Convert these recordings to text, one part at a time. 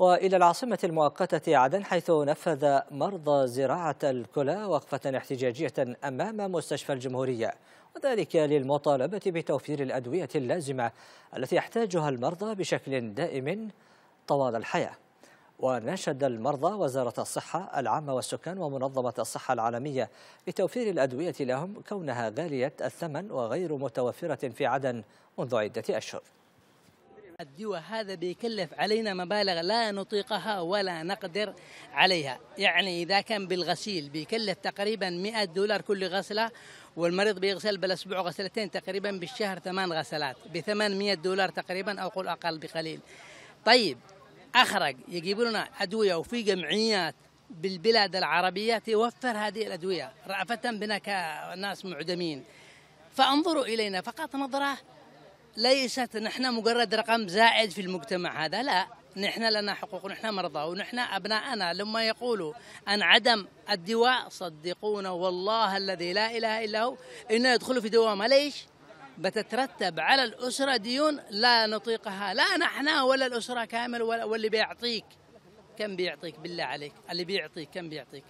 وإلى العاصمة المؤقتة عدن حيث نفذ مرضى زراعة الكلى وقفة احتجاجية أمام مستشفى الجمهورية وذلك للمطالبة بتوفير الأدوية اللازمة التي يحتاجها المرضى بشكل دائم طوال الحياة وناشد المرضى وزارة الصحة العامة والسكان ومنظمة الصحة العالمية لتوفير الأدوية لهم كونها غالية الثمن وغير متوفرة في عدن منذ عدة أشهر هذا بيكلف علينا مبالغ لا نطيقها ولا نقدر عليها يعني إذا كان بالغسيل بيكلف تقريبا 100 دولار كل غسلة والمريض بيغسل بالأسبوع غسلتين تقريبا بالشهر ثمان غسلات ب 800 دولار تقريبا أو قول أقل بقليل طيب أخرج يجيبوا لنا أدوية وفي جمعيات بالبلاد العربية توفر هذه الأدوية رأفة بنا كناس معدمين فانظروا إلينا فقط نظرة ليست نحن مجرد رقم زائد في المجتمع هذا لا نحن لنا حقوق ونحن مرضى ونحن أبناءنا لما يقولوا عن عدم الدواء صدقونا والله الذي لا إله إلا هو إنه يدخلوا في دوامة ليش؟ بتترتب على الأسرة ديون لا نطيقها لا نحن ولا الأسرة كامل ولا واللي بيعطيك كم بيعطيك بالله عليك اللي بيعطيك كم بيعطيك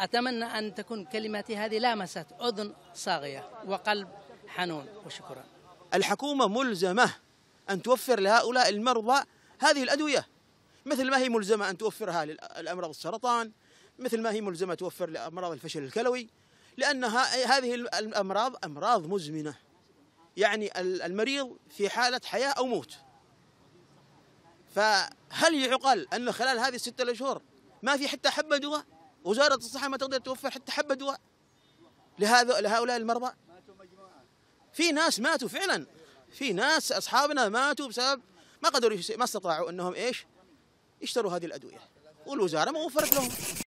أتمنى أن تكون كلمتي هذه لامست أذن صاغية وقلب حنون وشكرا الحكومة ملزمة أن توفر لهؤلاء المرضى هذه الأدوية مثل ما هي ملزمة أن توفرها لأمراض السرطان مثل ما هي ملزمة توفر لأمراض الفشل الكلوي لأن هذه الأمراض أمراض مزمنة يعني المريض في حالة حياة أو موت فهل يعقل أن خلال هذه الستة الأشهر ما في حتى حبة دواء وزارة الصحة ما تقدر توفر حتى حبة دواء لهذا لهؤلاء المرضى في ناس ماتوا فعلا في ناس اصحابنا ماتوا بسبب ما قدروا ما استطاعوا انهم ايش يشتروا هذه الادويه والوزاره ما وفرت لهم